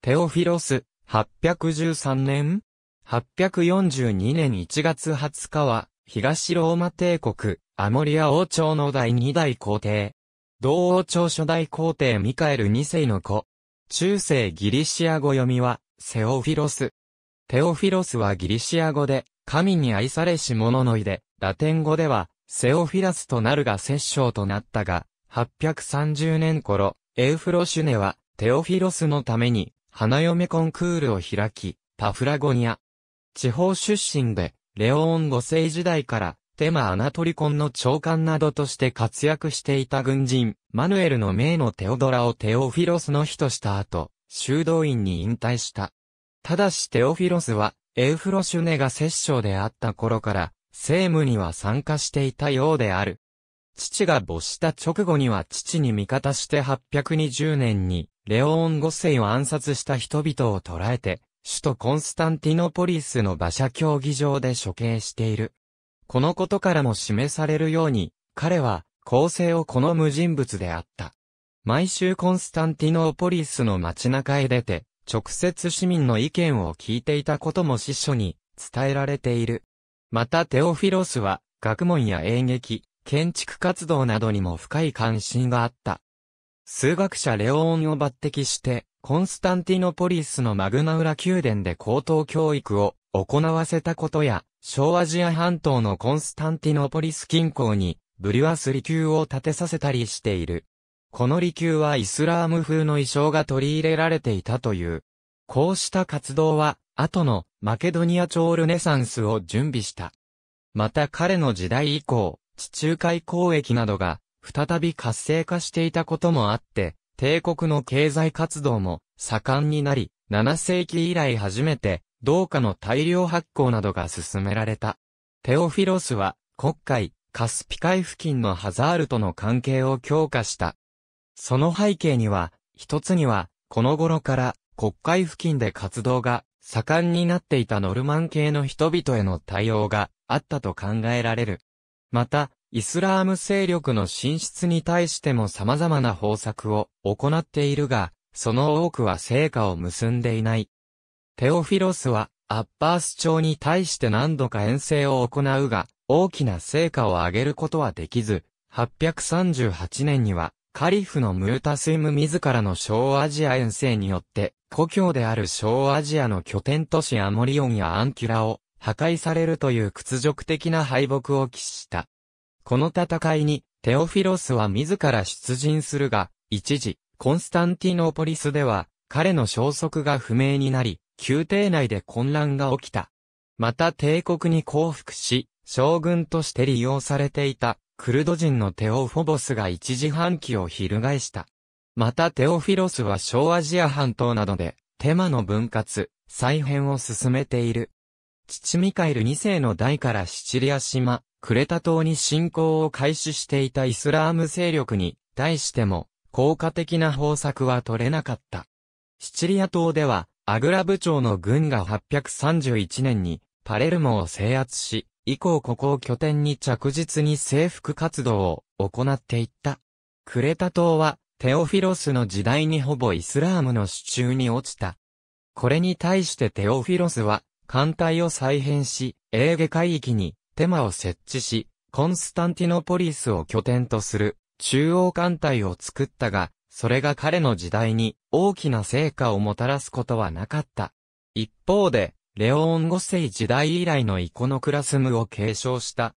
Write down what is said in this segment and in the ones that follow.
テオフィロス、813年 ?842 年1月20日は、東ローマ帝国、アモリア王朝の第2代皇帝。同王朝初代皇帝ミカエル2世の子。中世ギリシア語読みは、セオフィロス。テオフィロスはギリシア語で、神に愛されし者のいで、ラテン語では、セオフィラスとなるが摂政となったが、830年頃、エウフロシュネは、テオフィロスのために、花嫁コンクールを開き、パフラゴニア。地方出身で、レオーン5世時代から、テマ・アナトリコンの長官などとして活躍していた軍人、マヌエルの名のテオドラをテオフィロスの日とした後、修道院に引退した。ただしテオフィロスは、エウフロシュネが摂政であった頃から、政務には参加していたようである。父が没した直後には父に味方して820年に、レオーン五世を暗殺した人々を捕らえて、首都コンスタンティノポリスの馬車競技場で処刑している。このことからも示されるように、彼は、構成を好む人物であった。毎週コンスタンティノポリスの街中へ出て、直接市民の意見を聞いていたことも司書に伝えられている。またテオフィロスは、学問や演劇、建築活動などにも深い関心があった。数学者レオーンを抜擢して、コンスタンティノポリスのマグナウラ宮殿で高等教育を行わせたことや、小アジア半島のコンスタンティノポリス近郊に、ブリュワス離宮を建てさせたりしている。この離宮はイスラーム風の衣装が取り入れられていたという。こうした活動は、後のマケドニア朝ルネサンスを準備した。また彼の時代以降、地中海交易などが再び活性化していたこともあって、帝国の経済活動も盛んになり、7世紀以来初めて、銅貨の大量発行などが進められた。テオフィロスは、国会、カスピ海付近のハザールとの関係を強化した。その背景には、一つには、この頃から国会付近で活動が盛んになっていたノルマン系の人々への対応があったと考えられる。また、イスラーム勢力の進出に対しても様々な方策を行っているが、その多くは成果を結んでいない。テオフィロスは、アッパース朝に対して何度か遠征を行うが、大きな成果を上げることはできず、838年には、カリフのムータスイム自らの小アジア遠征によって、故郷である小アジアの拠点都市アモリオンやアンキュラを破壊されるという屈辱的な敗北を喫した。この戦いに、テオフィロスは自ら出陣するが、一時、コンスタンティノーポリスでは、彼の消息が不明になり、宮廷内で混乱が起きた。また帝国に降伏し、将軍として利用されていた、クルド人のテオフォボスが一時半期を翻した。またテオフィロスは小アジア半島などで、テマの分割、再編を進めている。父ミカエル2世の代からシチリア島、クレタ島に侵攻を開始していたイスラーム勢力に対しても効果的な方策は取れなかった。シチリア島ではアグラ部長の軍が831年にパレルモを制圧し、以降ここを拠点に着実に征服活動を行っていった。クレタ島はテオフィロスの時代にほぼイスラームの手中に落ちた。これに対してテオフィロスは艦隊を再編し、エーゲ海域にテマを設置し、コンスタンティノポリスを拠点とする中央艦隊を作ったが、それが彼の時代に大きな成果をもたらすことはなかった。一方で、レオーン五世時代以来のイコノクラスムを継承した。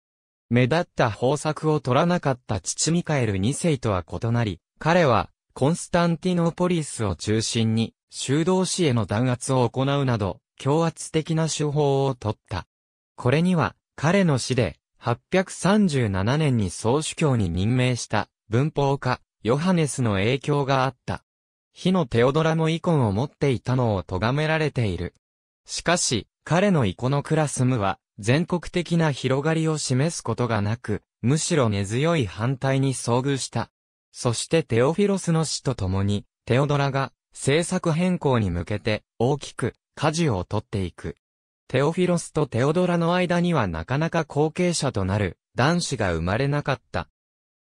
目立った方策を取らなかった父ミカエル二世とは異なり、彼はコンスタンティノポリスを中心に修道士への弾圧を行うなど、強圧的な手法をとった。これには、彼の死で、837年に総主教に任命した文法家、ヨハネスの影響があった。火のテオドラの遺恨を持っていたのを咎められている。しかし、彼のイコノクラスムは、全国的な広がりを示すことがなく、むしろ根強い反対に遭遇した。そしてテオフィロスの死とともに、テオドラが政策変更に向けて大きく舵を取っていく。テオフィロスとテオドラの間にはなかなか後継者となる男子が生まれなかった。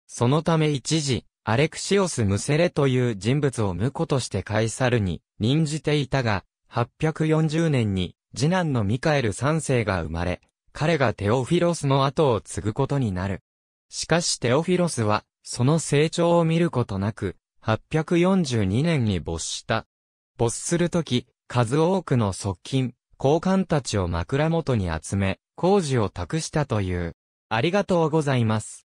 そのため一時、アレクシオス・ムセレという人物を婿としてカイサルに任じていたが、840年に次男のミカエル3世が生まれ、彼がテオフィロスの後を継ぐことになる。しかしテオフィロスは、その成長を見ることなく、842年に没した。没するとき、数多くの側近、高官たちを枕元に集め、工事を託したという。ありがとうございます。